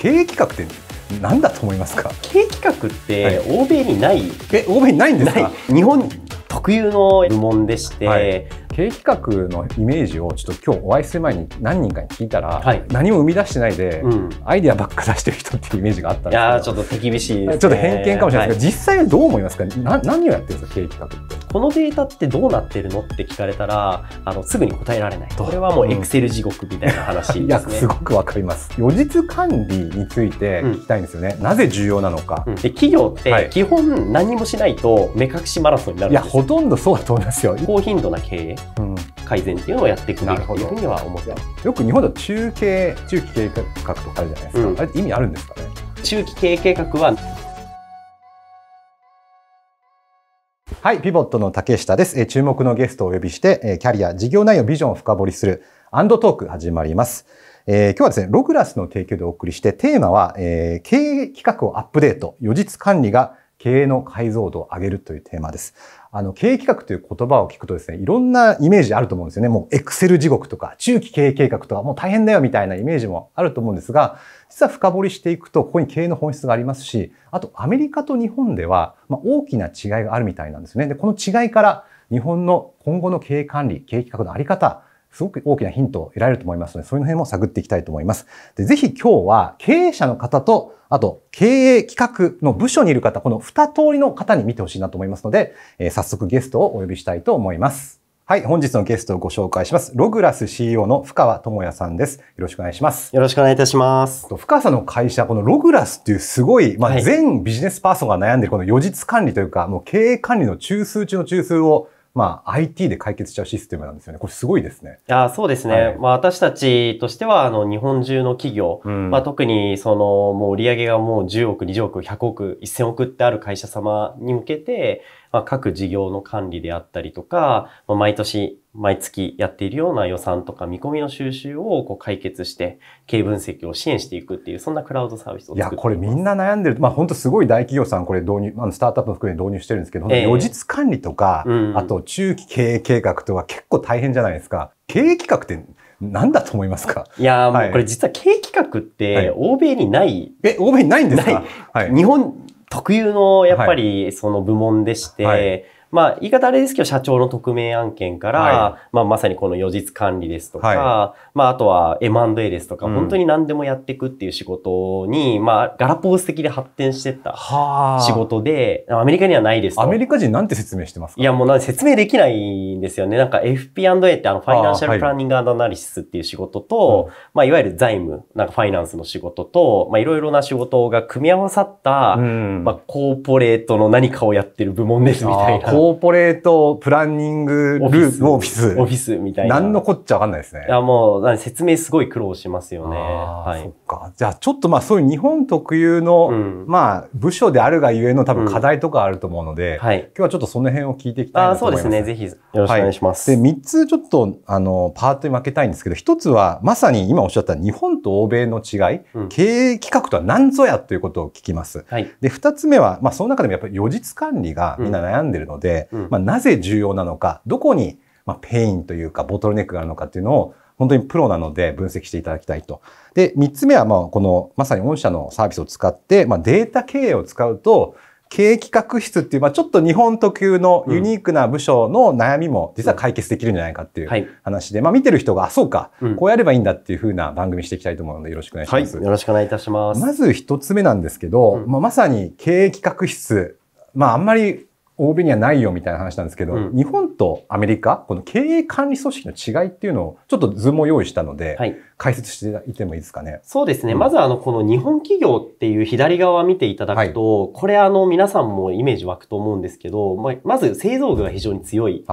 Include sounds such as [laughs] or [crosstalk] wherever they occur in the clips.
経営企画って何だと思いますか経営企画って欧米にない、はい、え欧米にないんですか日本特有の部門でして、はい経営企画のイメージをちょっと今日お会いする前に何人かに聞いたら、はい、何も生み出してないで、うん、アイディアばっか出してる人っていうイメージがあったんですけどいやちょっと手厳しい、ね、ちょっと偏見かもしれないですけど、はい、実際どう思いますかな何をやってるんですか経営企画ってこのデータってどうなってるのって聞かれたらあのすぐに答えられないこれはもうエクセル地獄みたいな話ですね、[laughs] すごくわかります予実管理について聞きたいんですよね、うん、なぜ重要なのか、で企業って基本何もしないと目隠しマラソンになるんです、はい、いやほとんどそうだと思いますよ高頻度な経営改善っていうのをやっていくべきというふうには思ってます、うん、よく日本では中継中期経営計画とかあるじゃないですか、うん、あれ意味あるんですかね中期経営計画ははい、ピボットの竹下です。え注目のゲストをお呼びして、えキャリア、事業内容、ビジョンを深掘りするアンドトーク始まります。えー、今日はですね、ログラスの提供でお送りして、テーマは、えー、経営企画をアップデート、予実管理が経営の解像度を上げるというテーマです。あの、経営企画という言葉を聞くとですね、いろんなイメージあると思うんですよね。もう、エクセル地獄とか、中期経営計画とか、もう大変だよみたいなイメージもあると思うんですが、実は深掘りしていくと、ここに経営の本質がありますし、あと、アメリカと日本では、まあ、大きな違いがあるみたいなんですね。で、この違いから、日本の今後の経営管理、経営企画のあり方、すごく大きなヒントを得られると思いますので、そういう辺も探っていきたいと思います。で、ぜひ今日は経営者の方とあと、経営企画の部署にいる方、この二通りの方に見てほしいなと思いますので、えー、早速ゲストをお呼びしたいと思います。はい、本日のゲストをご紹介します。ログラス CEO の深川智也さんです。よろしくお願いします。よろしくお願いいたします。深川さんの会社、このログラスっていうすごい、まあ、全ビジネスパーソンが悩んでるこの予実管理というか、もう経営管理の中枢中の中枢をまあ、IT で解決しちゃうシステムなんですよね。これすごいですね。あそうですね。はい、まあ、私たちとしては、あの、日本中の企業、うん、まあ、特に、その、もう売り上げがもう10億、20億、100億、1000億ってある会社様に向けて、まあ、各事業の管理であったりとか、まあ、毎年、毎月やっているような予算とか見込みの収集をこう解決して、経営分析を支援していくっていう、そんなクラウドサービスを作っています。いや、これみんな悩んでる。まあ、本当すごい大企業さん、これ導入、あのスタートアップ含め導入してるんですけど、予実管理とか、うん、あと中期経営計画とか結構大変じゃないですか。経営企画って何だと思いますかいや、はい、もうこれ実は経営企画って、欧米にない、はい、え、欧米にないんですか、はい、日本、特有のやっぱりその部門でして、はいはいまあ、言い方あれですけど、社長の匿名案件から、はい、まあ、まさにこの予実管理ですとか、はい、まあ、あとは M&A ですとか、うん、本当に何でもやっていくっていう仕事に、まあ、ガラポース的で発展してった仕事で、アメリカにはないですアメリカ人なんて説明してますかいや、もうなん説明できないんですよね。なんか FP&A ってあの、ファイナンシャルプランニングアナリシスっていう仕事と、はい、まあ、いわゆる財務、なんかファイナンスの仕事と、まあ、いろいろな仕事が組み合わさった、うん、まあ、コーポレートの何かをやってる部門ですみたいな。コーポレートプランニングルーオフィス。オフィスみたいな。何のこっちゃわかんないですね。いや、もう、説明すごい苦労しますよね。はい。そっか。じゃあ、ちょっとまあ、そういう日本特有の、うん、まあ、部署であるがゆえの多分課題とかあると思うので、うんはい、今日はちょっとその辺を聞いていきたいなと思います。あそうですね。ぜひ、よろしくお願いします。はい、で、3つちょっと、あの、パートに分けたいんですけど、1つは、まさに今おっしゃった日本と欧米の違い、うん、経営企画とは何ぞやということを聞きます。はい、で、2つ目は、まあ、その中でもやっぱり予実管理がみんな悩んでるので、、うん、まあ、なぜ重要なのか、どこに、まあ、ペインというかボトルネックがあるのかっていうのを本当にプロなので分析していただきたいと。で、3つ目は、まあ、この、まさに御社のサービスを使って、まあ、データ経営を使うと、経営企画室っていう、まあ、ちょっと日本特有のユニークな部署の悩みも実は解決できるんじゃないかっていう話で、うんはい、まあ、見てる人が、あ、そうか、うん、こうやればいいんだっていうふうな番組していきたいと思うので、よろしくお願いします。はい、よろしくお願いいたします。まず一つ目なんですけど、うん、まあ、まさに経営企画室、まあ、あんまり欧米にはないよみたいな話なんですけど、うん、日本とアメリカ、この経営管理組織の違いっていうのを、ちょっと図も用意したので、はい、解説していてもいいですかね。そうですね。うん、まず、あの、この日本企業っていう左側見ていただくと、はい、これ、あの、皆さんもイメージ湧くと思うんですけど、まあ、まず製造業が非常に強い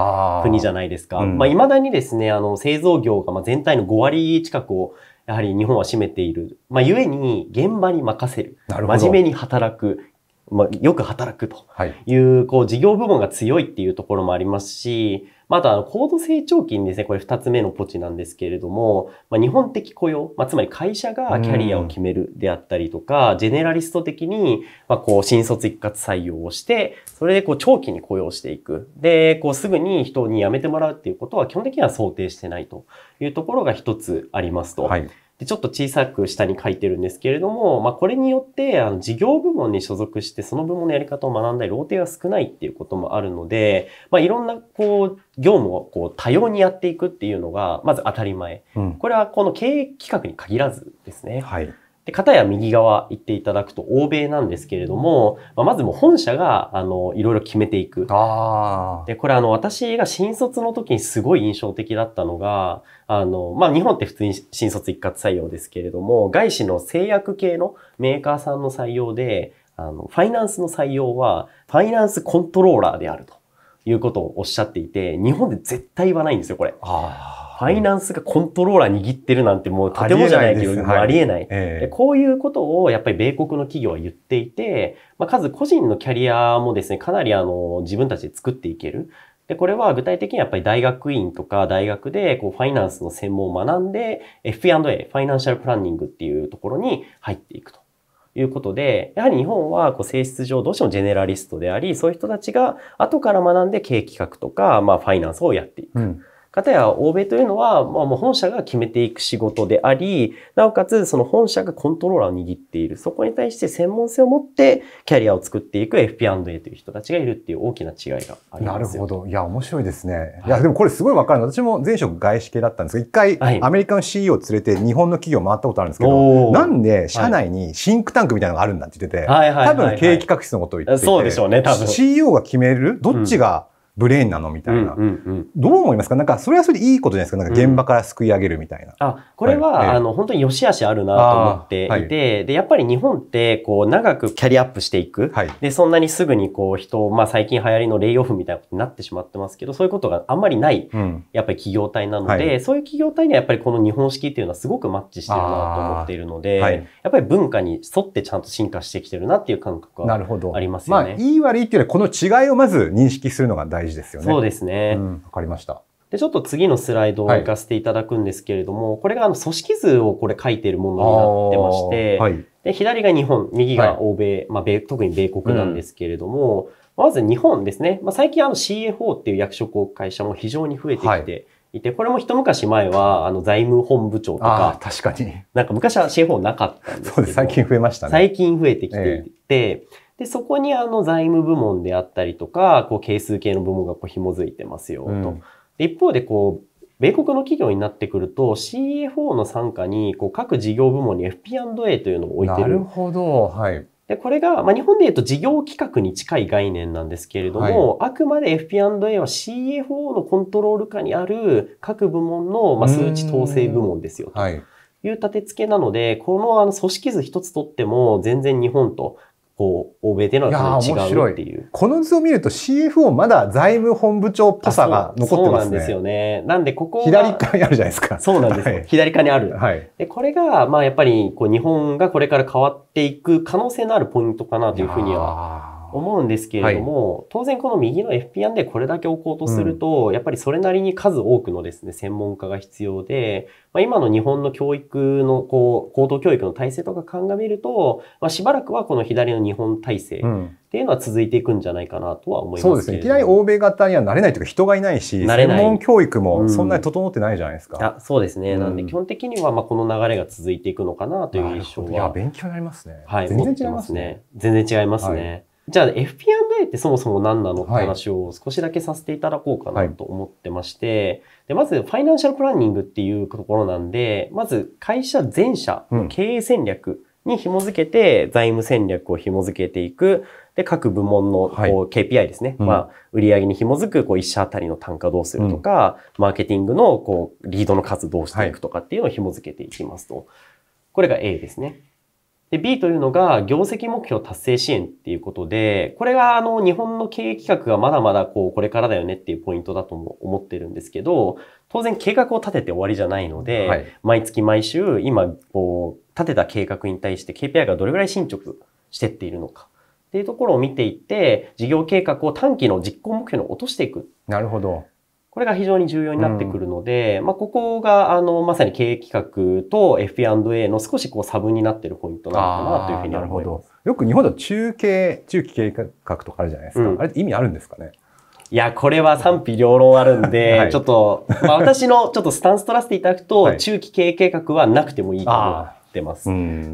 国じゃないですか。あうん、まあ、未だにですね、あの、製造業が全体の5割近くをやはり日本は占めている。まあ、ゆえに現場に任せる。真面目に働く。まあ、よく働くという、こう、事業部門が強いっていうところもありますし、また、あの、高度成長期にですね、これ二つ目のポチなんですけれども、まあ、日本的雇用、まあ、つまり会社がキャリアを決めるであったりとか、ジェネラリスト的に、まあ、こう、新卒一括採用をして、それで、こう、長期に雇用していく。で、こう、すぐに人に辞めてもらうっていうことは、基本的には想定してないというところが一つありますと。はいで、ちょっと小さく下に書いてるんですけれども、まあ、これによって、あの、事業部門に所属して、その部門のやり方を学んだり、ローテが少ないっていうこともあるので、まあ、いろんな、こう、業務をこう多様にやっていくっていうのが、まず当たり前。うん、これはこの経営企画に限らずですね。はい。で、片や右側行っていただくと欧米なんですけれども、まあ、まずも本社が、あの、いろいろ決めていく。で、これあの、私が新卒の時にすごい印象的だったのが、あの、まあ、日本って普通に新卒一括採用ですけれども、外資の製薬系のメーカーさんの採用で、あの、ファイナンスの採用は、ファイナンスコントローラーであるということをおっしゃっていて、日本で絶対言わないんですよ、これ。あファイナンスがコントローラー握ってるなんてもうとてもじゃないけど、ありえないえない、こういうことをやっぱり米国の企業は言っていて、まあ、数個人のキャリアもですね、かなりあの、自分たちで作っていける。で、これは具体的にやっぱり大学院とか大学で、こう、ファイナンスの専門を学んで、F&A、ファイナンシャルプランニングっていうところに入っていくと。いうことで、やはり日本はこう性質上どうしてもジェネラリストであり、そういう人たちが後から学んで経営企画とか、まあファイナンスをやっていく。うんかたや欧米というのは、まあ、もう本社が決めていく仕事であり、なおかつその本社がコントローラーを握っている。そこに対して専門性を持ってキャリアを作っていく FP&A という人たちがいるっていう大きな違いがあります。なるほど。いや、面白いですね。はい、いや、でもこれすごいわかる私も前職外資系だったんですけど、一回アメリカの CEO を連れて日本の企業を回ったことあるんですけど、はい、なんで社内にシンクタンクみたいなのがあるんだって言ってて、はい、多分経営企画室のことを言ってて、そうでしょうね、多分。CEO が決めるどっちが、うんブレーンなのみたいな、うんうんうん、どう思いますかなんかそれはそれでいいことじゃないですかなんか現場からすくい上げるみたいな。うん、あこれは、はい、あの本当に良し悪しあるなと思っていて、はい、でやっぱり日本ってこう長くキャリアアップしていく、はい、でそんなにすぐにこう人、まあ、最近流行りのレイオフみたいなことになってしまってますけどそういうことがあんまりない、うん、やっぱり企業体なので、そういう企業体にはやっぱりこの日本式っていうのはすごくマッチしてるなと思っているので、はい、やっぱり文化に沿ってちゃんと進化してきてるなっていう感覚はありますよね。まあ、いい悪いっていうのはこの違いをまず認識するのが大事事ですよね。そうですね。わ、うん、かりました。で、ちょっと次のスライドを行かせていただくんですけれども、はい、これがあの組織図をこれ書いているものになってまして、はい、で左が日本、右が欧米、はい、まあ米、特に米国なんですけれども、うん、まず日本ですね。まあ、最近あの CFO っていう役職を会社も非常に増えてきて、いて、これも一昔前は、あの、財務本部長とか。確かに。なんか昔は CFO なかったんですけど。そうです。最近増えましたね。最近増えてきていて、えで、そこにあの財務部門であったりとか、こう、係数系の部門がこう紐づいてますよと、うん、一方でこう、米国の企業になってくると CFO の傘下にこう各事業部門に FP&A というのを置いてる。なるほど。はい。で、これが、まあ、日本で言うと事業企画に近い概念なんですけれども、はい、あくまで FP&A は CFO のコントロール下にある各部門の、まあ、数値統制部門ですよと。はい。いう立て付けなので、このあの組織図一つとっても全然日本とこう、欧米でのは違うっていう。いこの図を見ると CFO まだ財務本部長っぽさが残ってますね。そうなんですよね。なんでここ左側にあるじゃないですか。そうなんです、はい、左側にある。はい、でこれが、まあやっぱりこう日本がこれから変わっていく可能性のあるポイントかなというふうには思うんですけれども、はい、当然この右の FPN でこれだけ置こうとすると、うん、やっぱりそれなりに数多くのですね、専門家が必要で、まあ、今の日本の教育の、こう、高等教育の体制とか鑑みると、まあ、しばらくはこの左の日本体制っていうのは続いていくんじゃないかなとは思います、うん、そうですね。いきなり欧米型にはなれないというか人がいないし、ない専門教育もそんなに整ってないじゃないですか。うん、そうですね。なんで基本的にはまあこの流れが続いていくのかなという印象は。いや、勉強になりますね。はい。全然違いますね。全然違いますね。はいじゃあ FP&A ってそもそも何なのって話を少しだけさせていただこうかなと思ってまして、でまずファイナンシャルプランニングっていうところなんで、まず会社全社の経営戦略に紐づけて財務戦略を紐づけていく、で、各部門のこう KPI ですね。はいうん、まあ、売上に紐づくこう1社あたりの単価どうするとか、うん、マーケティングのこうリードの数どうしていくとかっていうのを紐づけていきますと。これが A ですね。で、B というのが業績目標達成支援っていうことで、これがあの日本の経営企画がまだまだこうこれからだよねっていうポイントだとも思ってるんですけど、当然計画を立てて終わりじゃないので、はい、毎月毎週今こう立てた計画に対して KPI がどれぐらい進捗してっているのかっていうところを見ていって、事業計画を短期の実行目標に落としていく。なるほど。これが非常に重要になってくるので、うん、まあ、ここが、あの、まさに経営企画と F&A の少しこう差分になってるポイントなのかなというふうに思います。よく日本では中継、中期経営企画とかあるじゃないですか。うん、あれって意味あるんですかねいや、これは賛否両論あるんで、[laughs] はい、ちょっと、まあ、私のちょっとスタンス取らせていただくと、[laughs] はい、中期経営計画はなくてもいいと思う。ってます。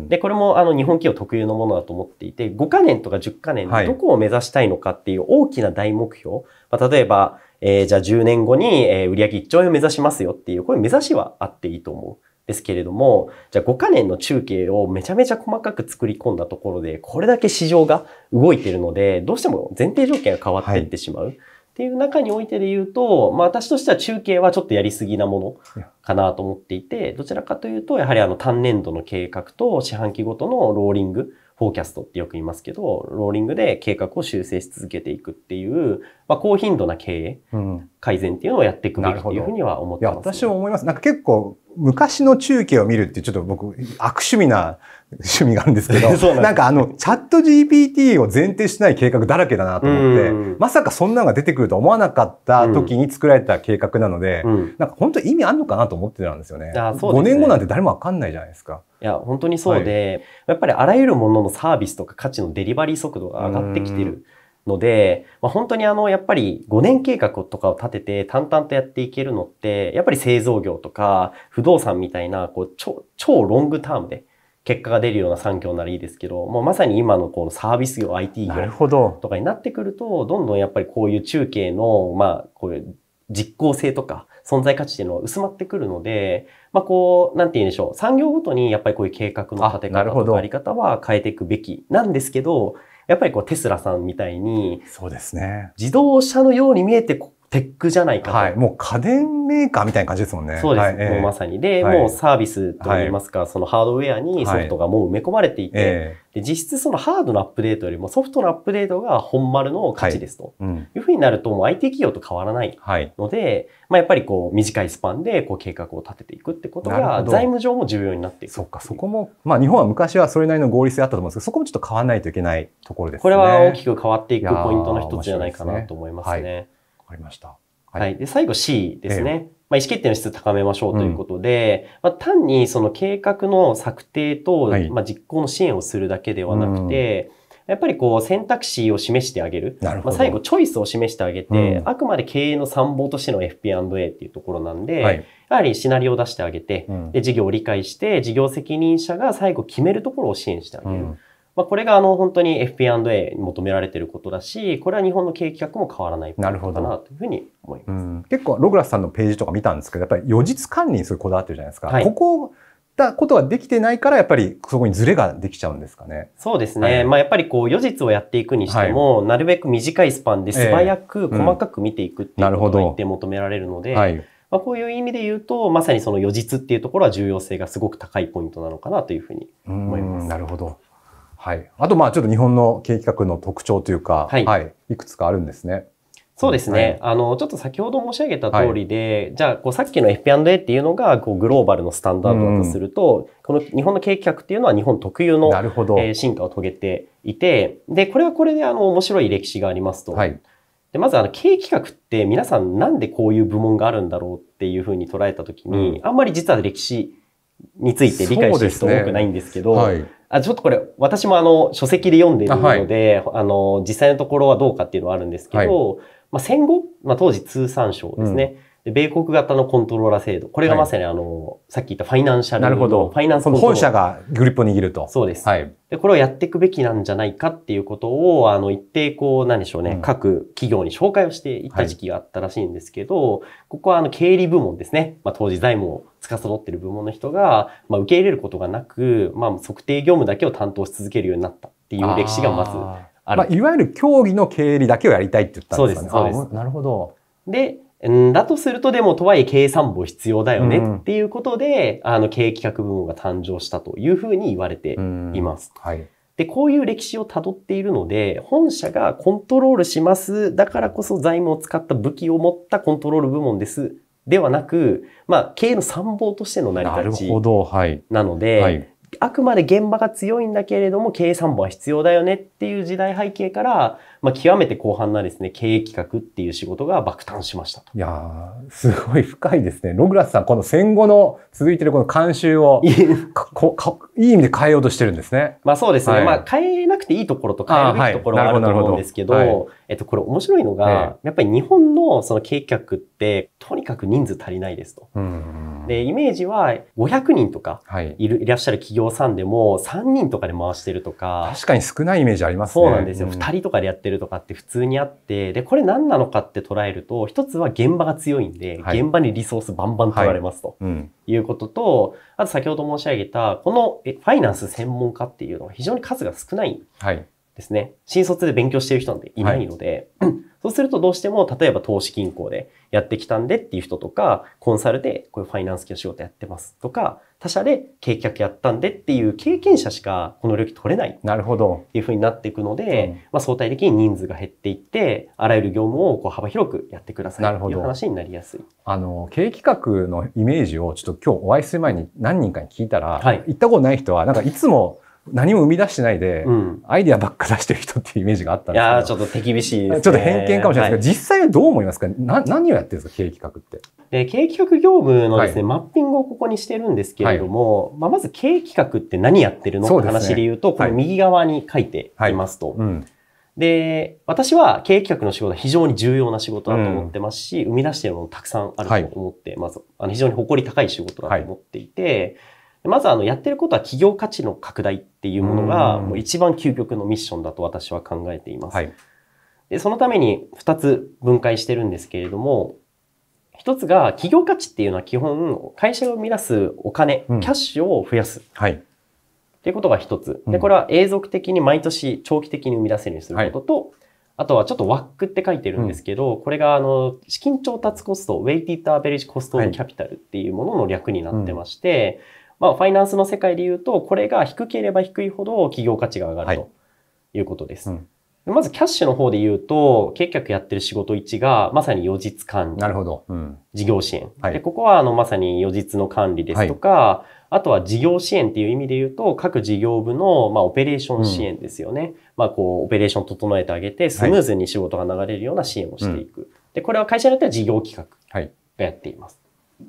で、これもあの日本企業特有のものだと思っていて、5カ年とか10カ年でどこを目指したいのかっていう大きな大目標、まあ、例えば、えー、じゃあ10年後に、えー、売上1兆円を目指しますよっていう、これ目指しはあっていいと思う。ですけれども、じゃあ5カ年の中継をめちゃめちゃ細かく作り込んだところで、これだけ市場が動いているので、どうしても前提条件が変わっていってしまう。はいっていう中においてで言うと、まあ、私としては中継はちょっとやりすぎなものかなと思っていて、どちらかというと、やはりあの単年度の計画と四半期ごとのローリング、フォーキャストってよく言いますけど、ローリングで計画を修正し続けていくっていう、まあ、高頻度な経営、うん、改善っていうのをやっていくべきというふうには思ってます、ね、いや、私も思います。なんか結構昔の中継を見るってちょっと僕、悪趣味な趣味があるんですけど、[laughs] なんなんかあの、チャット GPT を前提しない計画だらけだなと思って、まさかそんなのが出てくると思わなかった時に作られた計画なので、うん、なんか本当に意味あるのかなと思ってたんですよね。ね5年後なんて誰もわかんないじゃないですか。いや、本当にそうで、はい、やっぱりあらゆるもののサービスとか価値のデリバリー速度が上がってきてる。ので、まあ、本当にあの、やっぱり5年計画とかを立てて淡々とやっていけるのって、やっぱり製造業とか不動産みたいな、こう、超、超ロングタームで結果が出るような産業ならいいですけど、もうまさに今のこのサービス業、IT 業とかになってくると、どんどんやっぱりこういう中継の、まあ、こういう実効性とか、存在価値っていうのは薄まってくるので、まあこう、なんて言うんでしょう。産業ごとにやっぱりこういう計画の立て方とかあり方は変えていくべきなんですけど、やっぱりこうテスラさんみたいに、そうですね。自動車のように見えて、テックじゃないかと。はい。もう家電メーカーみたいな感じですもんね。そうです。はい、もうまさに。で、はい、もうサービスといいますか、そのハードウェアにソフトがもう埋め込まれていて、はいで、実質そのハードのアップデートよりもソフトのアップデートが本丸の価値ですと。いうふうになると、もう IT 企業と変わらないので、まあやっぱりこう短いスパンでこう計画を立てていくってことが、財務上も重要になっていくそっか、そこも、まあ日本は昔はそれなりの合理性あったと思うんですけど、そこもちょっと変わらないといけないところですね。これは大きく変わっていくポイントの一つじゃないかなと思いますね。かりました。はい、はい、で最後 C ですね。まあ、意思決定の質高めましょうということで、うん、まあ、単にその計画の策定と、はい、まあ、実行の支援をするだけではなくて、うん、やっぱりこう選択肢を示してあげる。まあ、最後、チョイスを示してあげて、うん、あくまで経営の参謀としての FP&A っていうところなんで、はい、やはりシナリオを出してあげて、で、事業を理解して、事業責任者が最後決めるところを支援してあげる。まあ、これがあの本当に FP&A に求められていることだし、これは日本の景気学も変わらないなるほどなというふうに思います、うん、結構、ログラスさんのページとか見たんですけど、やっぱり予実管理にすごいこだわってるじゃないですか。はい、ここたことができてないから、やっぱりそこにズレができちゃうんですかね。そうですね。はい、まあやっぱりこう、予実をやっていくにしても、はい、なるべく短いスパンで素早く細かく見ていくっていうことが求められるので、はい、まあ、こういう意味で言うと、まさにその予実っていうところは重要性がすごく高いポイントなのかなというふうに思います。なるほど。はい。あと、まあ、ちょっと日本の景気企画の特徴というか、はい、はい。いくつかあるんですね。そうですね、はい、あのちょっと先ほど申し上げた通りで、はい、じゃあこうさっきの f a っていうのがこうグローバルのスタンダードだとすると、うん、この日本の景気企画っていうのは日本特有の、えー、進化を遂げていてでこれはこれであの面白い歴史がありますと。はい、でまずあの経画って皆さんなんでこういう部門があるんだろうっていうふうに捉えた時に、うん、あんまり実は歴史について理解してる人多くないんですけど。あちょっとこれ私もあの書籍で読んでいるのであ、はい、あの実際のところはどうかっていうのはあるんですけど、はい、まあ、戦後、まあ、当時通産省ですね、うん米国型のコントローラー制度。これがまさにあの、はい、さっき言ったファイナンシャルなるほど。ファイナンスの本社がグリップを握ると。そうです。はい。で、これをやっていくべきなんじゃないかっていうことを、あの、一定こう、なんでしょうね、うん、各企業に紹介をしていった時期があったらしいんですけど、はい、ここはあの、経理部門ですね。まあ、当時財務を司っている部門の人が、まあ、受け入れることがなく、まあ、測定業務だけを担当し続けるようになったっていう歴史がまずある。あまあ、いわゆる競技の経理だけをやりたいって言ったんですね。そうです、そうです。なるほど。で、だとするとでもとはいえ経算部必要だよねっていうことで、うん、あの経営企画部門が誕生したというふうに言われています。はい、で、こういう歴史をたどっているので、本社がコントロールします。だからこそ財務を使った武器を持ったコントロール部門です。ではなく、まあ、経営の参謀としての成り立ちなので、なるほどはい、はいあくまで現場が強いんだけれども、経営参謀は必要だよねっていう時代背景から、まあ、極めて広範なですね、経営企画っていう仕事が爆誕しましたいやすごい深いですね。ログラスさん、この戦後の続いてるこの慣習をいい意味で変えようとしてるんですね。まあそうですね。はい、まあ変えなくていいところと変えるべきところはあると思うんですけど、はいどどはい、えっと、これ面白いのが、やっぱり日本のその経営企画って、とにかく人数足りないですと。で、イメージは500人とかいる、い、らっしゃる企業さんでも3人とかで回してるとか。確かに少ないイメージありますね。そうなんですよ。うん、2人とかでやってるるとかって普通にあってでこれ何なのかって捉えると一つは現場が強いんで、はい、現場にリソースバンバン取られますと、いうことと、あと先ほど申し上げたこのファイナンス専門家っていうのは非常に数が少ないんですね、新卒で勉強してる人なんていないので、はい、[clears throat] そうするとどうしても、例えば投資銀行でやってきたんでっていう人とか、コンサルでこういうファイナンス系の仕事やってますとか、他社で計画やったんでっていう経験者しかこの領域取れない。なるほど。っていうふうになっていくので、うん、まあ相対的に人数が減っていって、あらゆる業務をこう幅広くやってくださいていう話になりやすい。あの、経営企画のイメージをちょっと今日お会いする前に何人かに聞いたら、はい、行ったことない人は、なんかいつも何も生み出してないで、うん、アイデアばっか出してる人っていうイメージがあったんですけど。いやちょっと手厳しい、ね、ちょっと偏見かもしれないですけど、はい、実際どう思いますかな何をやってるんですか経営企画って。で経営企画業務のですね、はい、マッピングをここにしてるんですけれども、はい、まあ、まず経営企画って何やってるのって話で言うと、ね、この右側に書いていますと。うん、で、私は経営企画の仕事は非常に重要な仕事だと思ってますし、うん、生み出しているものたくさんあると思ってます。あの非常に誇り高い仕事だと思っていて、まずあのやってることは企業価値の拡大っていうものがもう一番究極のミッションだと私は考えています。はい、でそのために二つ分解してるんですけれども一つが企業価値っていうのは基本会社を生み出すお金、うん、キャッシュを増やす。はいっていうことが一つ。で、これは永続的に毎年長期的に生み出せるようにすることと、はい、あとはちょっとワックって書いてるんですけど、うん、これがあの、資金調達コスト、ウェイティッドアベレージコストオブキャピタルっていうものの略になってまして、まあ、ファイナンスの世界で言うと、これが低ければ低いほど企業価値が上がる、ということです。うんまずキャッシュの方で言うと、結局やってる仕事1が、まさに予実管理。なるほど。うん、事業支援。はい、で、ここは、あの、まさに予実の管理ですとか、はい、あとは事業支援っていう意味で言うと、各事業部の、まあ、オペレーション支援ですよね。うん、まあ、こう、オペレーション整えてあげて、スムーズに仕事が流れるような支援をしていく。はい、で、これは会社によっては事業企画がやっています。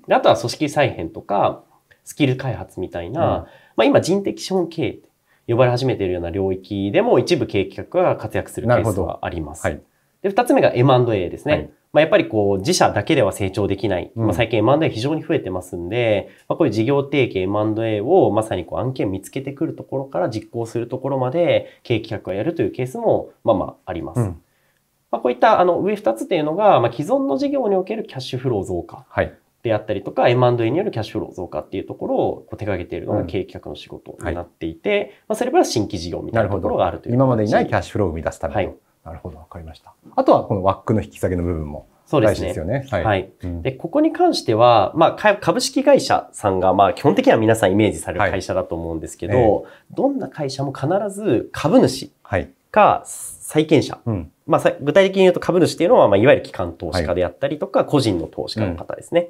であとは組織再編とか、スキル開発みたいな、うん、まあ今人的資本経営って呼ばれ始めているような領域でも一部経営企画が活躍するケースがあります。はい、で、二つ目が M&A ですね。はい、まあ、やっぱりこう、自社だけでは成長できない。うん、まあ、最近 M&A 非常に増えてますんで、まあ、こういう事業提携 M&A をまさにこう案件見つけてくるところから実行するところまで経営企画をやるというケースも、まあまああります。うんまあ、こういったあの上2つというのが、まあ、既存の事業におけるキャッシュフロー増加、はい、であったりとか、M&A によるキャッシュフロー増加っていうところをこう手掛けているのが経営企画の仕事になっていて、うんはい、まあ、それから新規事業みたいなところがあるという今までにないキャッシュフローを生み出すためと。はい、なるほど、わかりました。あとはこの枠の引き下げの部分も。そうですね。すねはい、はいうん、で、ここに関しては、まあ、株式会社さんが、まあ、基本的には皆さんイメージされる会社だと思うんですけど、はいえー、どんな会社も必ず株主か債権者、うんまあ、具体的に言うと株主っていうのは、まあ、いわゆる機関投資家であったりとか、個人の投資家の方ですね。うん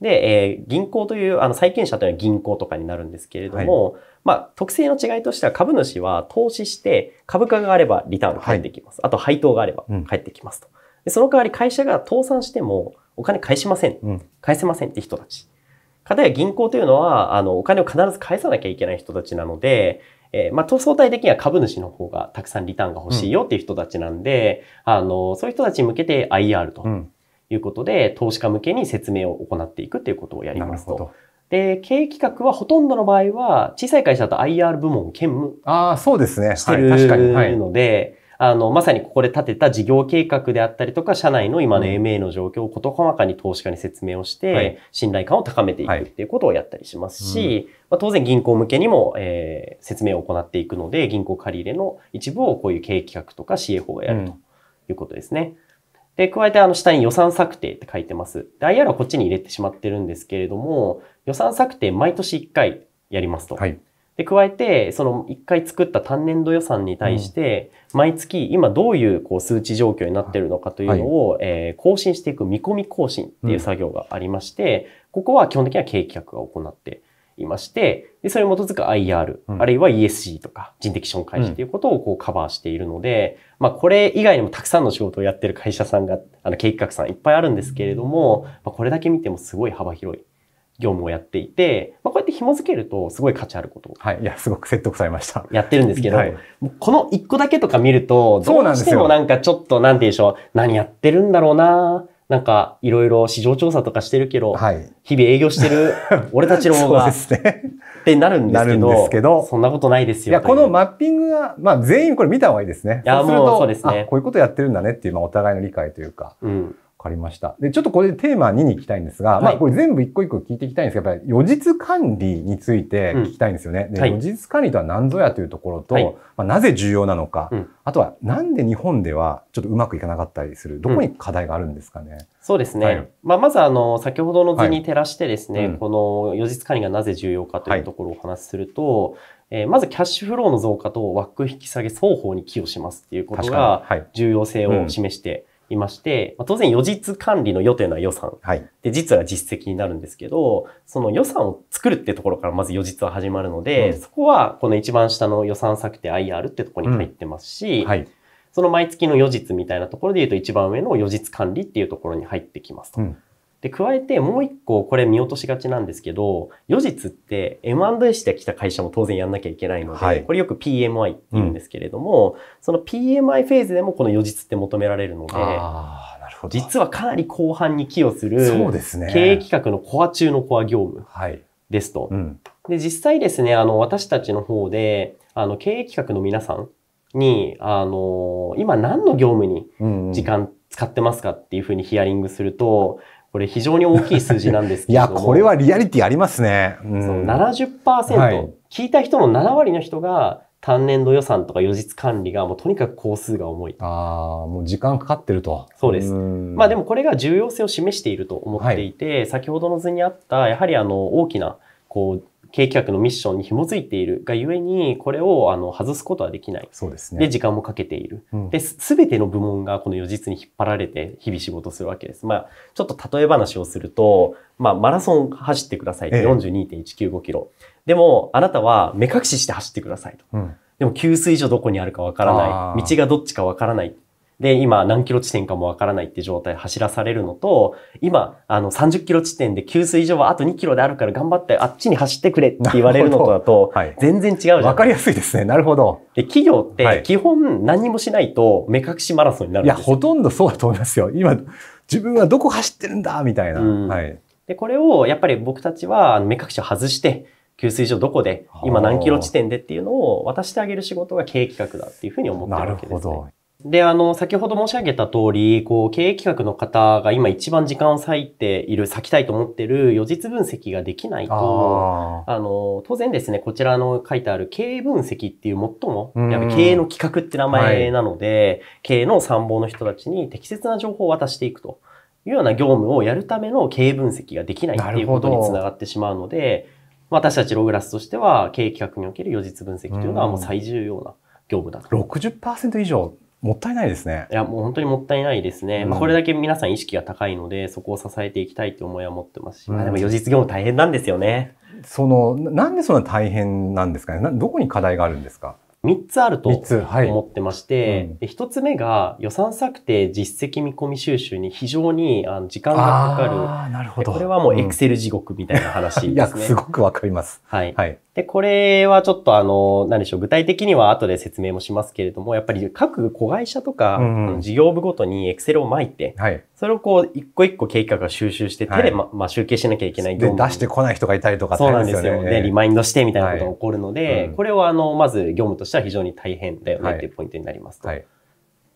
で、えー、銀行という、あの、債権者というのは銀行とかになるんですけれども、はい、まあ、特性の違いとしては株主は投資して株価があればリターンが返ってきます。はい、あと配当があれば返ってきますと、うん、で。その代わり会社が倒産してもお金返しません。うん、返せませんって人たち。かたや銀行というのは、あの、お金を必ず返さなきゃいけない人たちなので、えー、まあ、相対的には株主の方がたくさんリターンが欲しいよっていう人たちなんで、うん、あの、そういう人たちに向けて IR と。いうことで、投資家向けに説明を行っていくということをやりますと。で、経営企画はほとんどの場合は、小さい会社だと IR 部門を兼務ああ、そうですね。してるので、あの、まさにここで立てた事業計画であったりとか、社内の今の MA の状況を事細かに投資家に説明をして、はい、信頼感を高めていくっていうことをやったりしますし、当然銀行向けにも、えー、説明を行っていくので、銀行借り入れの一部をこういう経営企画とか c a 法がやるということですね。うんで、加えてあの下に予算策定って書いてます。で、IR はこっちに入れてしまってるんですけれども、予算策定毎年1回やりますと。はい、で、加えて、その1回作った単年度予算に対して、毎月今どういうこう数値状況になってるのかというのを、え更新していく見込み更新っていう作業がありまして、ここは基本的には経営企画が行って、いまして、でそれに基づく IR、あるいは ESG とか人的資本開示ていうことをこうカバーしているので、まあこれ以外にもたくさんの仕事をやってる会社さんが、あの企画さんいっぱいあるんですけれども、まあ、これだけ見てもすごい幅広い業務をやっていて、まあ、こうやって紐付けるとすごい価値あることはい、いや、すごく説得されました。やってるんですけど、はい、この一個だけとか見ると、どうしてもなんかちょっと、なんて言うんでしょう、何やってるんだろうななんか、いろいろ市場調査とかしてるけど、はい、日々営業してる [laughs] 俺たちの方が、そうですね。ってなるんですけど、んけどそんなことないですよ。いや、このマッピングは、まあ、全員これ見た方がいいですね。いや、そうするとうそうですね。こういうことやってるんだねっていう、まあ、お互いの理解というか、かりました。で、ちょっとこれテーマ2に行きたいんですが、はい、まあこれ全部一個一個聞いていきたいんですけど、やっぱり予実管理について聞きたいんですよね。うん、で、予実管理とは何ぞやというところと、はい、まあ、なぜ重要なのか、うん、あとはなんで日本ではちょっとうまくいかなかったりする、どこに課題があるんですかね。うん、そうですね。まあまずあの、先ほどの図に照らしてですね、この予実管理がなぜ重要かというところをお話しすると、えまずキャッシュフローの増加と枠引き下げ双方に寄与しますっていうことが重要性を示していまして、当然予実管理の予定な予算、はい、で実は実績になるんですけど、その予算を作るってところからまず予実は始まるので、うん、そこはこの一番下の予算策定 IR ってところに入ってますし、うんはい、その毎月の予実みたいなところで言うと一番上の予実管理っていうところに入ってきますと。うんで、加えてもう一個これ見落としがちなんですけど、余実って M&A してきた会社も当然やんなきゃいけないので、はい、これよく PMI って言うんですけれども、うん、その PMI フェーズでもこの余実って求められるので、実はかなり後半に寄与する、そうですね。経営企画のコア中のコア業務ですと。はいうん、で、実際ですね、あの、私たちの方で、あの、経営企画の皆さんに、あの、今何の業務に時間使ってますかっていうふうにヒアリングすると、うんこれ非常に大きい数字なんですけれども。いや、これはリアリティありますね。うん、そ70%、はい、聞いた人の7割の人が、単年度予算とか予実管理がもうとにかく工数が重い。ああ、もう時間かかってると。そうです。まあでもこれが重要性を示していると思っていて、はい、先ほどの図にあった、やはりあの大きなこう計画のミッションに紐づいているがゆえに、これをあの外すことはできない。そうですね。で、時間もかけている。うん、で、すべての部門がこの予実に引っ張られて、日々仕事するわけです。まあ、ちょっと例え話をすると、まあ、マラソン走ってくださいって42.195キロ。ええ、でも、あなたは目隠しして走ってくださいと。うんでも給水所どこにあるかわからない。道がどっちかわからない。で、今何キロ地点かもわからないって状態走らされるのと、今、あの30キロ地点で給水所はあと2キロであるから頑張ってあっちに走ってくれって言われるのとだと、全然違うじゃん。わ、かりやすいですね。なるほど。で、企業って基本何もしないと目隠しマラソンになるんです、はい、いや、ほとんどそうだと思いますよ。今、自分はどこ走ってるんだみたいな。うん、はい。で、これをやっぱり僕たちは目隠しを外して、給水所どこで、今何キロ地点でっていうのを渡してあげる仕事が経営企画だっていうふうに思ってるわけです、ね、なるほど。で、あの、先ほど申し上げた通り、こう、経営企画の方が今一番時間を割いている、割きたいと思ってる予実分析ができないと、あの、当然ですね、こちらの書いてある経営分析っていう最も、やっぱ経営の企画って名前なので、はい、経営の参謀の人たちに適切な情報を渡していくというような業務をやるための経営分析ができないっていうことにつながってしまうので、私たちログラスとしては経営企画における予実分析というのはもう最重要な業務だと。60%以上もったいないですね。いや、もう本当にもったいないですね。うん、まあ、これだけ皆さん意識が高いので、そこを支えていきたいって思いは持ってますし、まあ、でも予実業も大変なんですよね。その、なんでそんな大変なんですかねな。どこに課題があるんですか3つあると思ってまして、はい、1つ目が予算策定実績見込み収集に非常に時間がかかる。なるほど。これはもうエクセル地獄みたいな話ですね。[laughs] すごくわかります。はい。はい、で、これはちょっとあの、何でしょう、具体的には後で説明もしますけれども、やっぱり各子会社とか、うん、事業部ごとにエクセルをまいて、はい、それをこう、一個一個経過が収集して、手でま、まあ、集計しなきゃいけないで、出してこない人がいたりとか、そうなんですよ。ね。リマインドしてみたいなことが起こるので、うん、これをあの、まず業務としてしては非常に大変だよねっていうポイントになりますと。はい、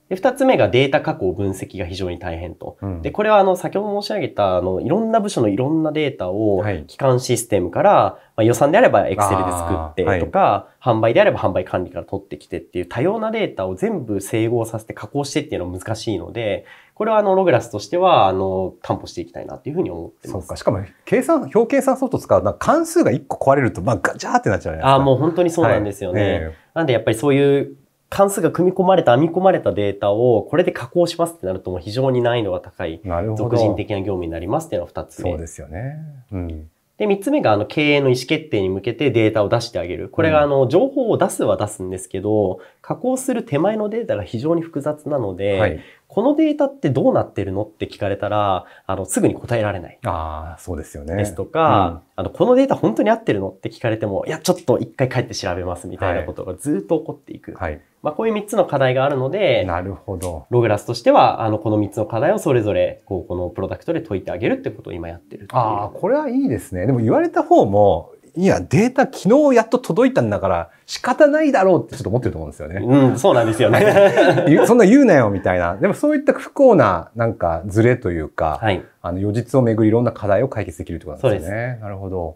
で2つ目がデータ加工分析が非常に大変と。うん、でこれはあの先ほど申し上げたあのいろんな部署のいろんなデータを基幹システムから、はい、まあ、予算であれば Excel で作ってとか、はい、販売であれば販売管理から取ってきてっていう多様なデータを全部整合させて加工してっていうのは難しいのでこれはあのログラスとしてはあの担保していきたいなというふうに思ってます。そうか。しかも計算、表計算ソフト使うと関数が1個壊れると、まあガチャーってなっちゃうじゃないですか。あもう本当にそうなんですよね。はいえー、なんでやっぱりそういう関数が組み込まれた、編み込まれたデータをこれで加工しますってなるともう非常に難易度が高い、俗人的な業務になりますっていうのが2つ目。そうですよね。うん。で、3つ目が、あの、経営の意思決定に向けてデータを出してあげる。これが、あの、情報を出すは出すんですけど、加工する手前のデータが非常に複雑なので、はい、このデータってどうなってるのって聞かれたら、あの、すぐに答えられない。ああ、そうですよね。ですとか、うん、あの、このデータ本当に合ってるのって聞かれても、いや、ちょっと一回帰って調べますみたいなことがずっと起こっていく。はい。まあ、こういう3つの課題があるので、なるほど。ログラスとしては、あの、この3つの課題をそれぞれ、こう、このプロダクトで解いてあげるってことを今やってるってああ、これはいいですね。でも言われた方も、いや、データ昨日やっと届いたんだから仕方ないだろうってちょっと思ってると思うんですよね。うん、そうなんですよね。[laughs] そんな言うなよみたいな。でもそういった不幸ななんかズレというか、はい、あの予実をめぐりいろんな課題を解決できるってことなんですね。なるほど。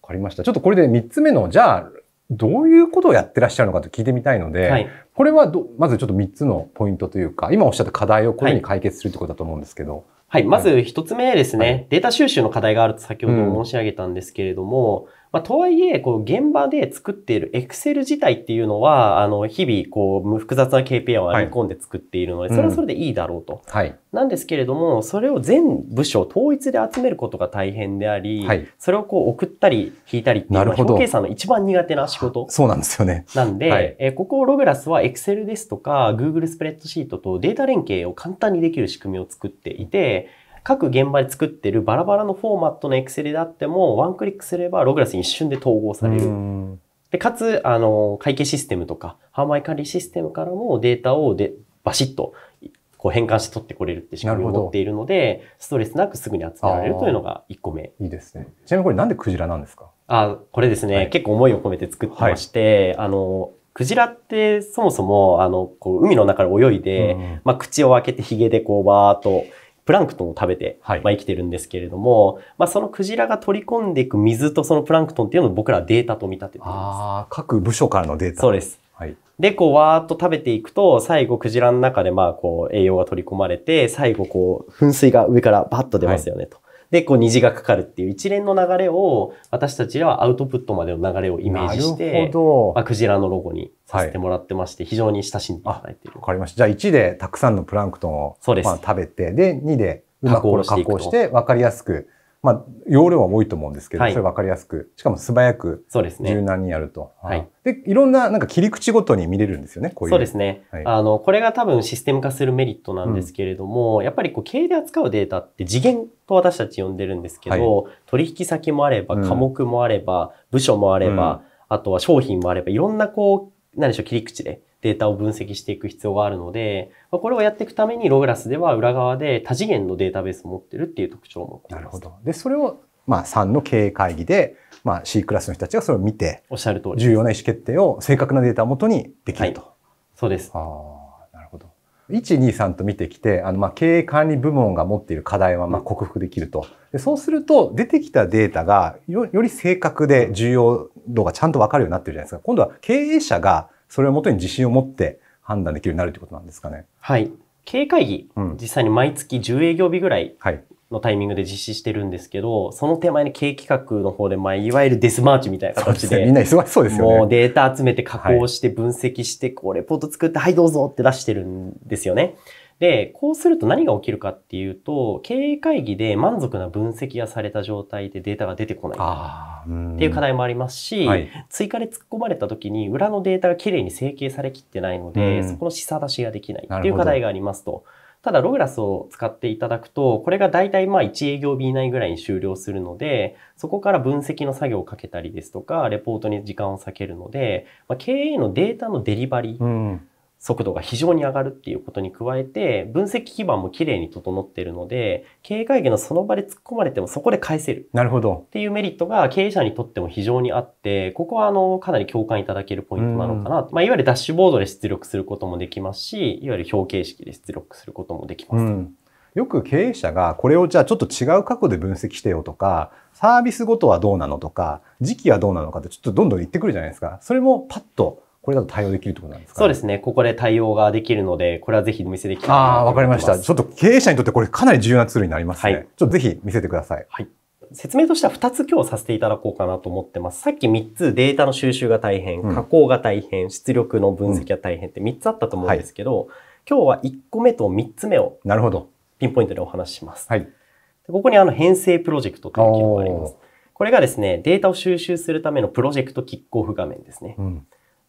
わかりました。ちょっとこれで3つ目の、じゃあどういうことをやってらっしゃるのかと聞いてみたいので、はい、これはまずちょっと3つのポイントというか、今おっしゃった課題をこういうふうに解決するってことだと思うんですけど。はい、はい、まず1つ目ですね、はい、データ収集の課題があると先ほど申し上げたんですけれども、うんまあ、とはいえ、こう、現場で作っている Excel 自体っていうのは、あの、日々、こう、複雑な KPI を編み込んで作っているので、はい、それはそれでいいだろうと。はい、なんですけれども、それを全部署統一で集めることが大変であり、はい、それをこう、送ったり、引いたりっていうのは、表計算の一番苦手な仕事。そうなんですよね。なんで、はい、えここをログラスは Excel ですとか、Google スプレッドシートとデータ連携を簡単にできる仕組みを作っていて、うん各現場で作ってるバラバラのフォーマットの Excel であっても、ワンクリックすればログラスに一瞬で統合される。で、かつ、あの、会計システムとか、販売管理システムからもデータをでバシッとこう変換して取ってこれるって仕組みを持っているので、ストレスなくすぐに集められるというのが1個目。いいですね。ちなみにこれなんでクジラなんですかあ、これですね、はい、結構思いを込めて作ってまして、はい、あの、クジラってそもそも、あの、こう海の中で泳いで、うん、まあ口を開けてヒゲでこうバーっと、プランクトンを食べて、ま生きてるんですけれども、まあ、そのクジラが取り込んでいく水とそのプランクトンっていうのを僕らはデータと見立てています。各部署からのデータそうです。はい、で、こう、わーっと食べていくと、最後、クジラの中で、まあ、こう、栄養が取り込まれて、最後、こう、噴水が上からバッと出ますよね、と。はいで、こう虹がかかるっていう一連の流れを、私たちはアウトプットまでの流れをイメージして、まあ、クジラのロゴにさせてもらってまして、はい、非常に親しんでいただいている。わかりました。じゃあ1でたくさんのプランクトンを、まあ、食べて、で、2でうまく加工して分かりやすく、まあ、容量は多いと思うんですけど、はい、それ分かりやすく、しかも素早く、柔軟にやると。はい。で、いろんな、なんか切り口ごとに見れるんですよね、こういう。そうですね。はい、あの、これが多分システム化するメリットなんですけれども、うん、やっぱりこう、経営で扱うデータって次元と私たち呼んでるんですけど、はい、取引先もあれば、科目もあれば、うん、部署もあれば、うん、あとは商品もあれば、いろんなこう、何でしょう、切り口でデータを分析していく必要があるので、まあ、これをやっていくためにログラスでは裏側で多次元のデータベースを持ってるっていう特徴もあります。なるほど。で、それを、まあ、3の経営会議で、まあ、C クラスの人たちがそれを見て、おっしゃる通り。重要な意思決定を正確なデータをもとにできると。はい、そうです。ああ、なるほど。123と見てきて、あの、まあ、経営管理部門が持っている課題は、まあ、克服できると。でそうすると、出てきたデータがよ、より正確で重要度がちゃんとわかるようになってるじゃないですか。今度は経営者がそれをもとに自信を持って判断できるようになるということなんですかね。はい。経営会議、うん、実際に毎月10営業日ぐらいのタイミングで実施してるんですけど、その手前に経営企画の方で、まあ、いわゆるデスマーチみたいな形で、でね、みんな忙しそうですよね。もうデータ集めて加工して分析して、はい、こうレポート作って、はいどうぞって出してるんですよね。で、こうすると何が起きるかっていうと、経営会議で満足な分析がされた状態でデータが出てこないっていう課題もありますし、はい、追加で突っ込まれた時に裏のデータがきれいに整形されきってないので、そこの示唆出しができないっていう課題がありますと。ただ、ログラスを使っていただくと、これが大体まあ1営業日以内ぐらいに終了するので、そこから分析の作業をかけたりですとか、レポートに時間を割けるので、まあ、経営のデータのデリバリー速度が非常に上がるっていうことに加えて、分析基盤もきれいに整っているので、経営会議のその場で突っ込まれてもそこで返せる。なるほど。っていうメリットが経営者にとっても非常にあって、ここはあの、かなり共感いただけるポイントなのかな。まあ、いわゆるダッシュボードで出力することもできますし、いわゆる表形式で出力することもできます。うんよく経営者がこれをじゃあちょっと違う角度で分析してよとか、サービスごとはどうなのとか、時期はどうなのかってちょっとどんどん言ってくるじゃないですか。それもパッとこれだと対応できるってことなんですか、ね、そうですね。ここで対応ができるので、これはぜひお見せできたらああ、わかりました。ちょっと経営者にとってこれかなり重要なツールになりますね。はい、ちょっとぜひ見せてください。はい。説明としては2つ今日させていただこうかなと思ってます。さっき3つデータの収集が大変、加工が大変、うん、出力の分析が大変って3つあったと思うんですけど、うんはい、今日は1個目と3つ目をなるほどピンポイントでお話しします。はい、ここにあの編成プロジェクトという機能があります。これがですね、データを収集するためのプロジェクトキックオフ画面ですね。うん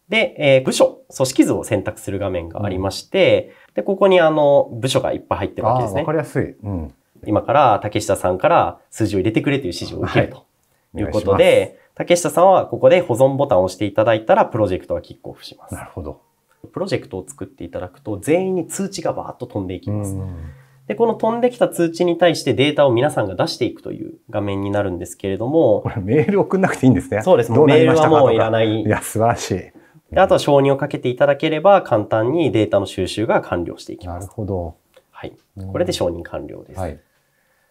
で、えー、部署、組織図を選択する画面がありまして、うん、で、ここにあの、部署がいっぱい入ってるわけですね。わかりやすい。うん。今から、竹下さんから数字を入れてくれという指示を受けるということで、はい、竹下さんはここで保存ボタンを押していただいたら、プロジェクトはキックオフします。なるほど。プロジェクトを作っていただくと、全員に通知がバーッと飛んでいきます。で、この飛んできた通知に対してデータを皆さんが出していくという画面になるんですけれども。これメール送んなくていいんですね。そうです。メールはもういらない。いや、素晴らしい。であとは承認をかけていただければ、簡単にデータの収集が完了していきます。なるほど。はい。これで承認完了です。はい、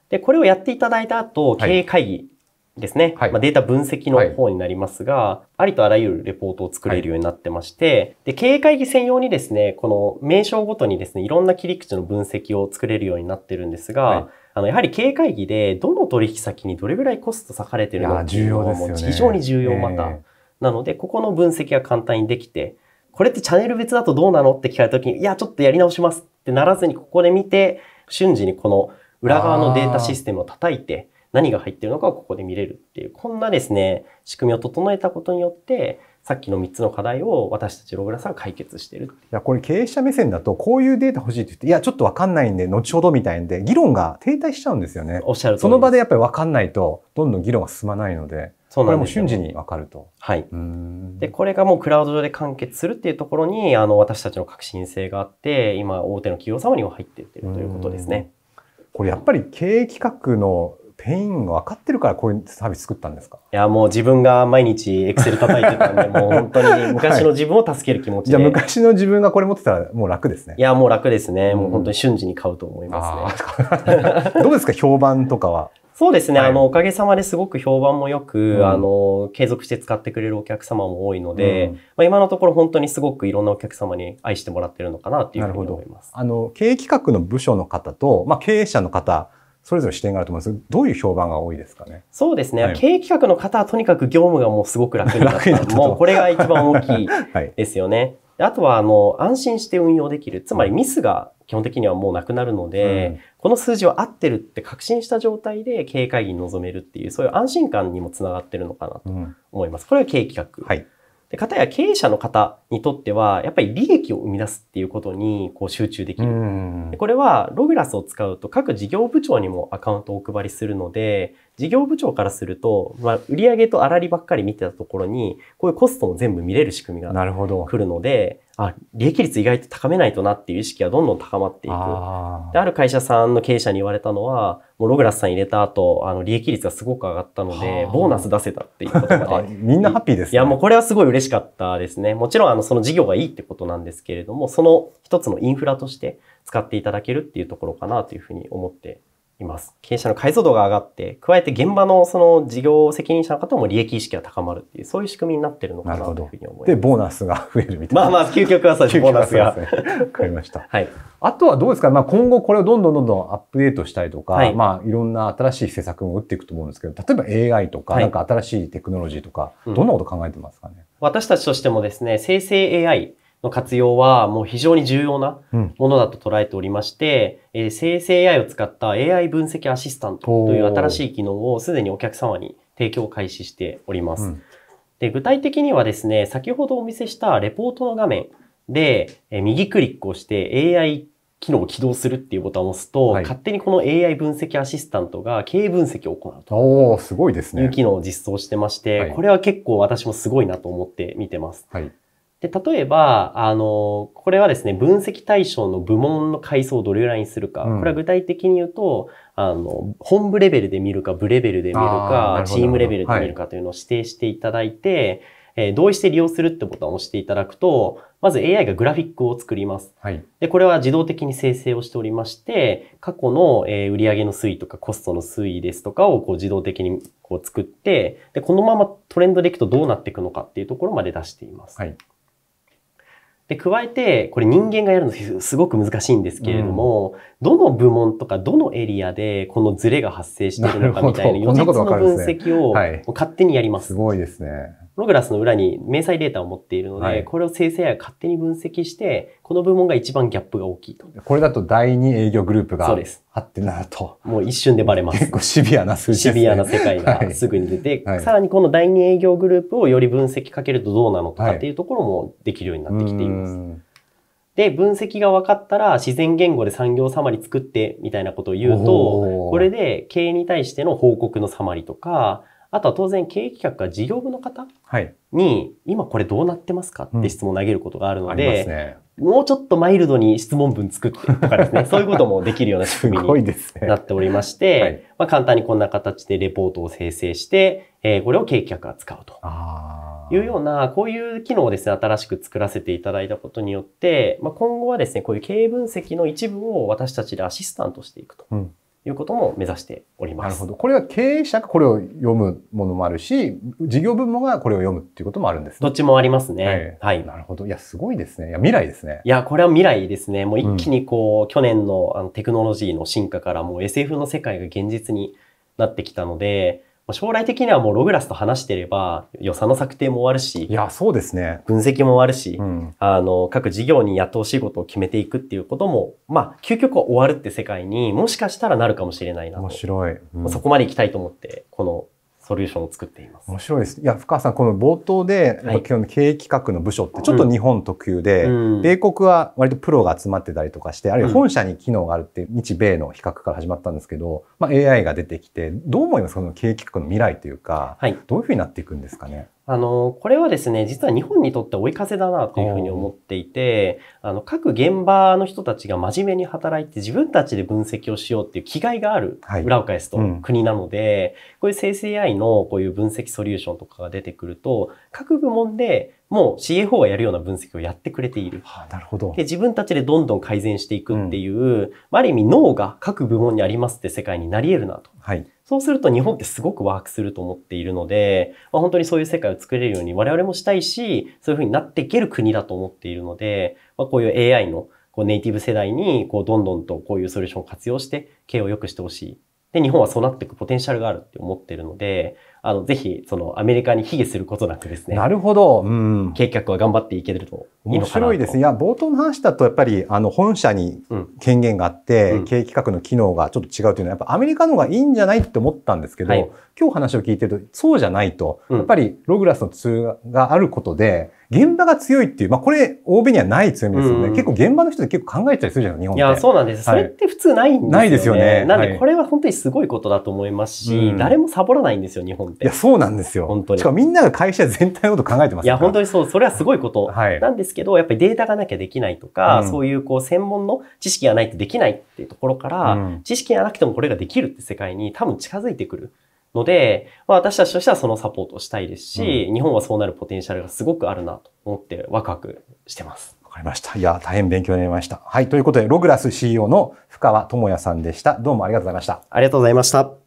で、これをやっていただいた後、経営会議ですね。はい、まあ、データ分析の方になりますが、はい、ありとあらゆるレポートを作れるようになってまして、で、経営会議専用にですね、この名称ごとにですね、いろんな切り口の分析を作れるようになってるんですが、あの、やはり経営会議で、どの取引先にどれぐらいコスト割かれてるのかっていうのも、非常に重要また。なので、ここの分析が簡単にできて、これってチャンネル別だとどうなのって聞かれた時に、いや、ちょっとやり直しますってならずに、ここで見て、瞬時にこの裏側のデータシステムを叩いて、何が入ってるのかをここで見れるっていう、こんなですね、仕組みを整えたことによって、さっきの3つの課題を私たちローグラスは解決してる。いや、これ経営者目線だと、こういうデータ欲しいって言って、いや、ちょっとわかんないんで、後ほどみたいんで、議論が停滞しちゃうんですよね。おっしゃるその場でやっぱりわかんないと、どんどん議論が進まないので。そうなんです、ね、これも瞬時にわかると。はい。で、これがもうクラウド上で完結するっていうところに、あの、私たちの革新性があって、今、大手の企業様にも入っていってるということですね。これやっぱり経営企画のペインが分かってるからこういうサービス作ったんですかいや、もう自分が毎日エクセル叩いてたんで、[laughs] もう本当に昔の自分を助ける気持ちで。はい、じゃあ昔の自分がこれ持ってたらもう楽ですね。いや、もう楽ですね。もう本当に瞬時に買うと思いますね。[laughs] どうですか、評判とかは。そうですね、はい、あのおかげさまですごく評判もよく、うん、あの継続して使ってくれるお客様も多いので、うん、まあ、今のところ本当にすごくいろんなお客様に愛してもらってるのかなというふうに思いますあの経営企画の部署の方と、まあ、経営者の方それぞれ視点があると思いますどういう評判が多いですかねそうですね、はい、経営企画の方はとにかく業務がもうすごく楽になったったもうこれが一番大きいですよね。[laughs] はいあとは、あの、安心して運用できる。つまりミスが基本的にはもうなくなるので、うん、この数字は合ってるって確信した状態で経営会議に臨めるっていう、そういう安心感にもつながってるのかなと思います。うん、これは経営企画。はい。で、かたや経営者の方にとっては、やっぱり利益を生み出すっていうことにこう集中できる。でこれはログラスを使うと各事業部長にもアカウントをお配りするので、事業部長からすると、まあ、売上と粗利ばっかり見てたところに、こういうコストも全部見れる仕組みが来るので、あ、利益率意外と高めないとなっていう意識がどんどん高まっていく。あである会社さんの経営者に言われたのは、もうログラスさん入れた後、あの、利益率がすごく上がったので、ボーナス出せたっていうことで。[laughs] みんなハッピーです、ね、いや、もうこれはすごい嬉しかったですね。もちろん、あの、その事業がいいってことなんですけれども、その一つのインフラとして使っていただけるっていうところかなというふうに思っています。経営者の解像度が上がって、加えて現場のその事業責任者の方も利益意識が高まるっていう、そういう仕組みになってるのかなというふうに思います。で、ボーナスが増えるみたいな。まあまあ、究極はそうです。ボーナスが。わ、ね、かりました。[laughs] はい。あとはどうですか、まあ、今後これをどんどんどんどんアップデートしたりとか、はい、まあ、いろんな新しい施策も打っていくと思うんですけど、例えば AI とか、なんか新しいテクノロジーとか、どんなこと考えてますかね、うん、私たちとしてもですね、生成 AI、の活用はもう非常に重要なものだと捉えておりまして、うん、えー、生成 AI を使った AI 分析アシスタントという新しい機能をすでにお客様に提供を開始しております。うん、で具体的にはですね、先ほどお見せしたレポートの画面で、え右クリックをして AI 機能を起動するっていうボタンを押すと、はい、勝手にこの AI 分析アシスタントが経営分析を行うと。おすごいですね。いう機能を実装してまして、はい、これは結構私もすごいなと思って見てます。はいで、例えば、あの、これはですね、分析対象の部門の階層をどれぐらいにするか、これは具体的に言うと、あの、本部レベルで見るか、部レベルで見るか、チームレベルで見るかというのを指定していただいて、はい、えー、同意して利用するってボタンを押していただくと、まず AI がグラフィックを作ります。はい、で、これは自動的に生成をしておりまして、過去の、えー、売上の推移とかコストの推移ですとかをこう自動的にこう作って、で、このままトレンドでいくとどうなっていくのかっていうところまで出しています。はいで、加えて、これ人間がやるのすごく難しいんですけれども、うん、どの部門とかどのエリアでこのズレが発生しているのかみたいな予測の分析を勝手にやります。すごいですね。ログラスの裏に明細データを持っているので、はい、これを生成 AI が勝手に分析して、この部門が一番ギャップが大きいと。これだと第2営業グループが、そうです。あってなると。もう一瞬でバレます。結構シビアな数字ですね。シビアな世界がすぐに出て、はい、さらにこの第2営業グループをより分析かけるとどうなのとかっていうところもできるようになってきています。はいで、分析が分かったら自然言語で産業サマリ作ってみたいなことを言うと、これで経営に対しての報告のサマリとか、あとは当然経営企画が事業部の方に、今これどうなってますかって質問を投げることがあるので、うんね、もうちょっとマイルドに質問文作ってとかですね、[laughs] そういうこともできるような仕組みになっておりまして、ねはい、まあ、簡単にこんな形でレポートを生成して、えー、これを経営企画が使うと。いうような、こういう機能をですね、新しく作らせていただいたことによって、まあ、今後はですね、こういう経営分析の一部を私たちでアシスタントしていくと。うんいうことも目指しております。なるほど。これは経営者がこれを読むものもあるし、事業部門がこれを読むっていうこともあるんです、ね、どっちもありますね、はい。はい。なるほど。いや、すごいですね。いや、未来ですね。いや、これは未来ですね。もう一気にこう、うん、去年のあのテクノロジーの進化からもう SF の世界が現実になってきたので、将来的にはもうログラスと話してれば予算の策定も終わるし、いや、そうですね。分析も終わるし、うん、あの、各事業にやってほしいことを決めていくっていうことも、まあ、究極は終わるって世界にもしかしたらなるかもしれないなと。面白い。うん、そこまで行きたいと思って、このソリューションを作っています。面白いです。いや、深川さん、この冒頭で、はい、の経営企画の部署ってちょっと日本特有で、うん、米国は割とプロが集まってたりとかして、あるいは本社に機能があるって日米の比較から始まったんですけど、まあ、AI が出てきて、どう思いますかの経営企画の未来というか、はい、どういうふうになっていくんですかね。あの、これはですね、実は日本にとって追い風だなというふうに思っていて、あの、各現場の人たちが真面目に働いて自分たちで分析をしようっていう気概がある、裏を返すと国なので、こういう生成 AI のこういう分析ソリューションとかが出てくると、各部門でもう CFO がやるような分析をやってくれている。はあ、なるほど。で、自分たちでどんどん改善していくっていう、うん、ある意味脳が各部門にありますって世界になり得るなと。はい。そうすると日本ってすごくワークすると思っているので、まあ、本当にそういう世界を作れるように我々もしたいし、そういうふうになっていける国だと思っているので、まあ、こういう AI のこうネイティブ世代にこうどんどんとこういうソリューションを活用して経営を良くしてほしい。で、日本はそうなっていくポテンシャルがあるって思ってるので、あの、ぜひ、その、アメリカに卑下することなくですね。なるほど。うん。計画は頑張っていけるといいのかな面白いですね。いや、冒頭の話だと、やっぱり、あの、本社に権限があって、うん、経営企画の機能がちょっと違うというのは、やっぱアメリカの方がいいんじゃないって思ったんですけど、はい、今日話を聞いてると、そうじゃないと、うん、やっぱり、ログラスの通話があることで、現場が強いっていう、まあこれ、欧米にはない強みですよね。うん、結構現場の人って結構考えたりするじゃない日本って。いや、そうなんです。それって普通ないんですよね。ないですよね。なんでこれは本当にすごいことだと思いますし、誰もサボらないんですよ、日本って。いや、そうなんですよ。本当に。しかもみんなが会社全体のこと考えてますいや、本当にそう。それはすごいことなんですけど、はい、やっぱりデータがなきゃできないとか、うん、そういうこう、専門の知識がないとできないっていうところから、うん、知識がなくてもこれができるって世界に多分近づいてくる。ので、まあ、私たちとしてはそのサポートをしたいですし、うん、日本はそうなるポテンシャルがすごくあるなと思ってワクワクしてます。わかりました。いや、大変勉強になりました。はい。ということで、ログラス CEO の深川智也さんでした。どうもありがとうございました。ありがとうございました。